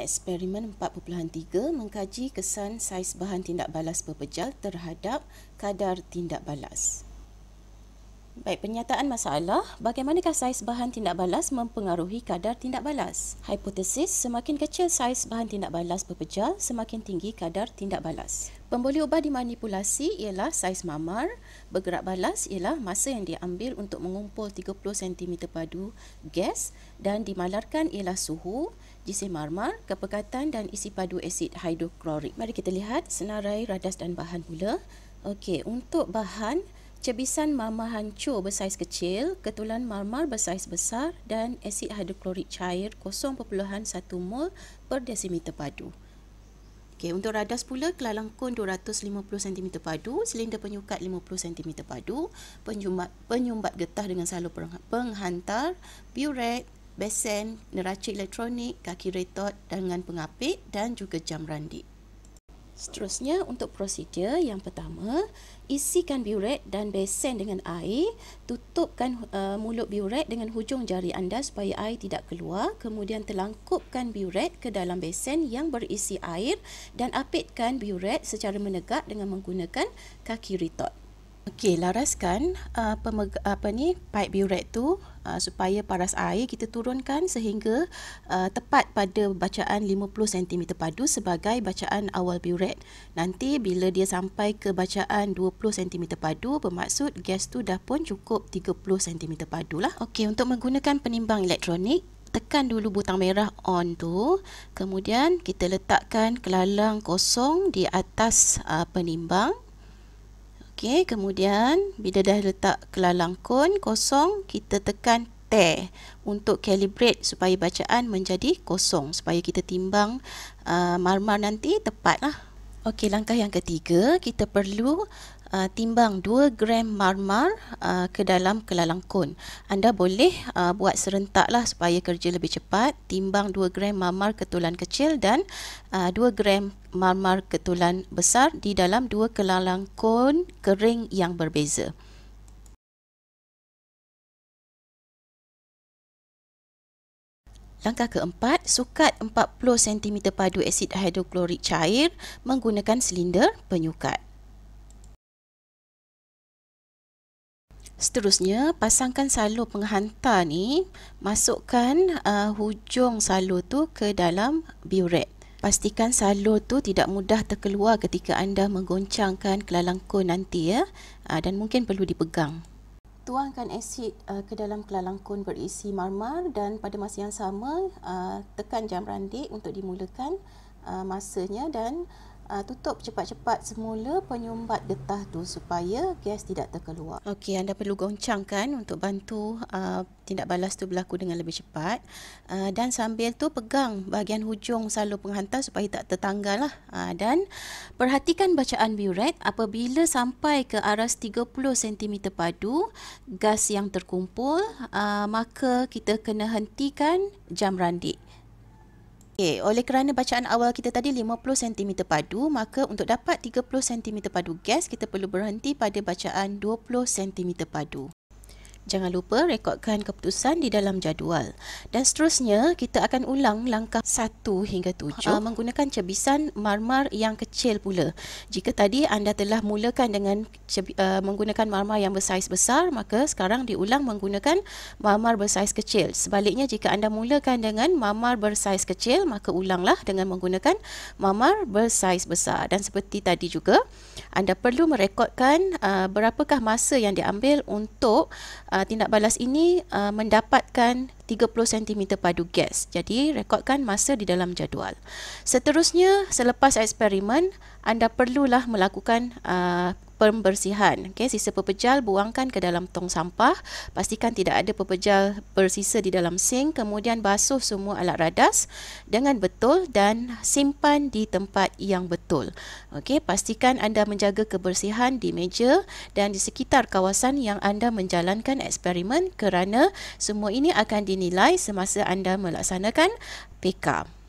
Eksperimen 4.3 mengkaji kesan saiz bahan tindak balas pepejal terhadap kadar tindak balas. Baik, penyataan masalah, bagaimanakah saiz bahan tindak balas mempengaruhi kadar tindak balas? Hipotesis, semakin kecil saiz bahan tindak balas berpejal, semakin tinggi kadar tindak balas. Pemboleh ubah dimanipulasi ialah saiz mamar, bergerak balas ialah masa yang diambil untuk mengumpul 30 cm padu gas dan dimalarkan ialah suhu, jisim marmar, kepekatan dan isi padu asid hidroklorik. Mari kita lihat senarai radas dan bahan pula. Okey, untuk bahan, Cebisan marmar hancur bersaiz kecil, ketulan marmar bersaiz besar dan asid hidroklorik cair 0.1 mol per desimeter padu. Okay, untuk radas pula, kelalang kon 250 cm padu, silinder penyukat 50 cm padu, penyumbat, penyumbat getah dengan salur penghantar, burette, besen, neraca elektronik, kaki retot dengan pengapit dan juga jam randik. Seterusnya untuk prosedur yang pertama, isikan biuret dan besen dengan air, tutupkan uh, mulut biuret dengan hujung jari anda supaya air tidak keluar, kemudian telangkupkan biuret ke dalam besen yang berisi air dan apitkan biuret secara menegak dengan menggunakan kaki ritot. Okey, laraskan uh, pemeg- apa ni pipe buret tu uh, supaya paras air kita turunkan sehingga uh, tepat pada bacaan 50 cm padu sebagai bacaan awal buret. Nanti bila dia sampai ke bacaan 20 cm padu bermaksud gas tu dah pun cukup 30 cm padu lah. Okey, untuk menggunakan penimbang elektronik tekan dulu butang merah on tu kemudian kita letakkan kelalang kosong di atas uh, penimbang Okey, kemudian bila dah letak kelalang kon kosong, kita tekan T untuk calibrate supaya bacaan menjadi kosong supaya kita timbang uh, marmar nanti tepatlah. Okey, langkah yang ketiga, kita perlu uh, timbang 2 gram marmar uh, ke dalam kelalang kon. Anda boleh uh, buat serentaklah supaya kerja lebih cepat. Timbang 2 gram marmar ketulan kecil dan uh, 2 gram marmar ketulan besar di dalam dua kelalang kon kering yang berbeza. Langkah keempat, sukat 40 cm padu asid hidroklorik cair menggunakan silinder penyukat. Seterusnya, pasangkan salur penghantar ni, masukkan uh, hujung salur tu ke dalam buret. Pastikan salur tu tidak mudah terkeluar ketika anda menggoncangkan kelalang kon nanti ya, uh, dan mungkin perlu dipegang. Tuangkan asid uh, ke dalam kelalang kon berisi marmar dan pada masa yang sama uh, tekan jam randik untuk dimulakan uh, masanya dan uh, tutup cepat-cepat semula penyumbat getah tu supaya gas tidak terkeluar. Okey, anda perlu goncangkan untuk bantu uh, tindak balas tu berlaku dengan lebih cepat. Uh, dan sambil tu pegang bahagian hujung salur penghantar supaya tak tertanggal lah. Uh, dan perhatikan bacaan buret apabila sampai ke aras 30 cm padu gas yang terkumpul uh, maka kita kena hentikan jam randik. Okay, oleh kerana bacaan awal kita tadi 50 cm padu, maka untuk dapat 30 cm padu gas, kita perlu berhenti pada bacaan 20 cm padu. Jangan lupa rekodkan keputusan di dalam jadual. Dan seterusnya, kita akan ulang langkah 1 hingga 7 uh, ha. menggunakan cebisan marmar yang kecil pula. Jika tadi anda telah mulakan dengan cebi- uh, menggunakan marmar yang bersaiz besar, maka sekarang diulang menggunakan marmar bersaiz kecil. Sebaliknya, jika anda mulakan dengan marmar bersaiz kecil, maka ulanglah dengan menggunakan marmar bersaiz besar. Dan seperti tadi juga, anda perlu merekodkan uh, berapakah masa yang diambil untuk uh, tindak balas ini uh, mendapatkan 30 cm padu gas. Jadi, rekodkan masa di dalam jadual. Seterusnya, selepas eksperimen, anda perlulah melakukan uh, pembersihan. Okey, sisa pepejal buangkan ke dalam tong sampah. Pastikan tidak ada pepejal bersisa di dalam sink. Kemudian basuh semua alat radas dengan betul dan simpan di tempat yang betul. Okey, pastikan anda menjaga kebersihan di meja dan di sekitar kawasan yang anda menjalankan eksperimen kerana semua ini akan dinilai semasa anda melaksanakan PK.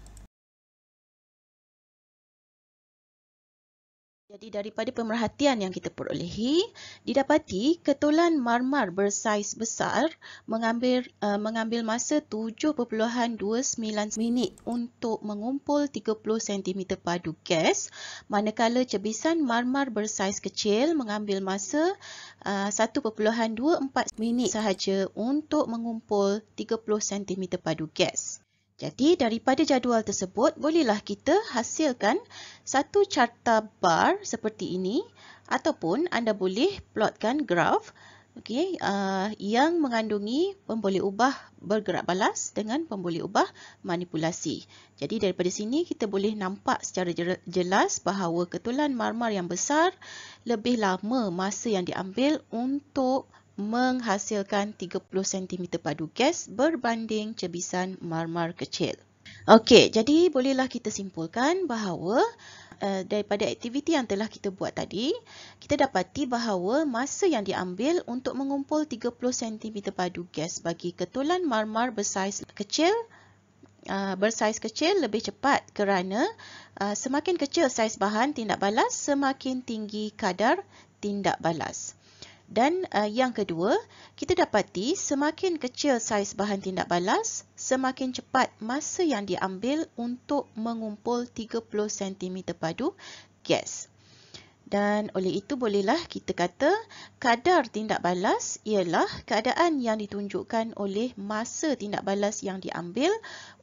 Jadi daripada pemerhatian yang kita perolehi, didapati ketulan marmar bersaiz besar mengambil, uh, mengambil masa 7.29 minit untuk mengumpul 30 cm padu gas, manakala cebisan marmar bersaiz kecil mengambil masa eh, uh, 1.24 minit sahaja untuk mengumpul 30 cm padu gas. Jadi daripada jadual tersebut, bolehlah kita hasilkan satu carta bar seperti ini ataupun anda boleh plotkan graf okay, uh, yang mengandungi pemboleh ubah bergerak balas dengan pemboleh ubah manipulasi. Jadi daripada sini kita boleh nampak secara jelas bahawa ketulan marmar yang besar lebih lama masa yang diambil untuk menghasilkan 30 cm padu gas berbanding cebisan marmar kecil. Okey, jadi bolehlah kita simpulkan bahawa Uh, daripada aktiviti yang telah kita buat tadi, kita dapati bahawa masa yang diambil untuk mengumpul 30 cm padu gas bagi ketulan marmar bersaiz kecil, uh, bersaiz kecil lebih cepat kerana uh, semakin kecil saiz bahan tindak balas, semakin tinggi kadar tindak balas. Dan uh, yang kedua, kita dapati semakin kecil saiz bahan tindak balas, semakin cepat masa yang diambil untuk mengumpul 30 cm padu gas. Dan oleh itu bolehlah kita kata kadar tindak balas ialah keadaan yang ditunjukkan oleh masa tindak balas yang diambil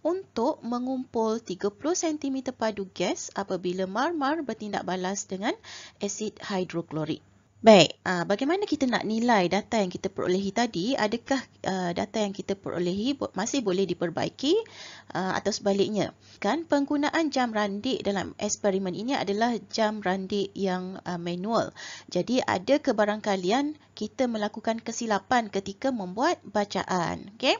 untuk mengumpul 30 cm padu gas apabila marmar bertindak balas dengan asid hidroklorik. Baik, ah, bagaimana kita nak nilai data yang kita perolehi tadi? Adakah ah, data yang kita perolehi masih boleh diperbaiki ah, atau sebaliknya? Kan penggunaan jam randik dalam eksperimen ini adalah jam randik yang manual. Jadi ada kebarangkalian kita melakukan kesilapan ketika membuat bacaan. Okay?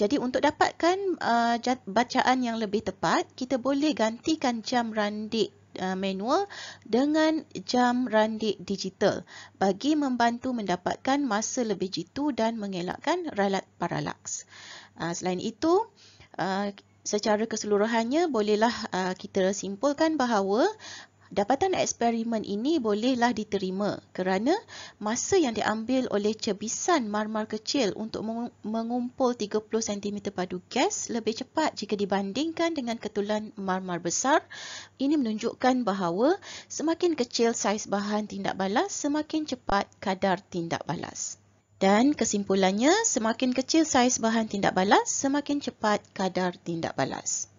Jadi untuk dapatkan uh, bacaan yang lebih tepat, kita boleh gantikan jam randik Uh, manual dengan jam randik digital bagi membantu mendapatkan masa lebih jitu dan mengelakkan ralat paralaks. Uh, selain itu, uh, secara keseluruhannya bolehlah kita simpulkan bahawa dapatan eksperimen ini bolehlah diterima kerana masa yang diambil oleh cebisan marmar kecil untuk mengumpul 30 cm padu gas lebih cepat jika dibandingkan dengan ketulan marmar besar. Ini menunjukkan bahawa semakin kecil saiz bahan tindak balas, semakin cepat kadar tindak balas. Dan kesimpulannya, semakin kecil saiz bahan tindak balas, semakin cepat kadar tindak balas.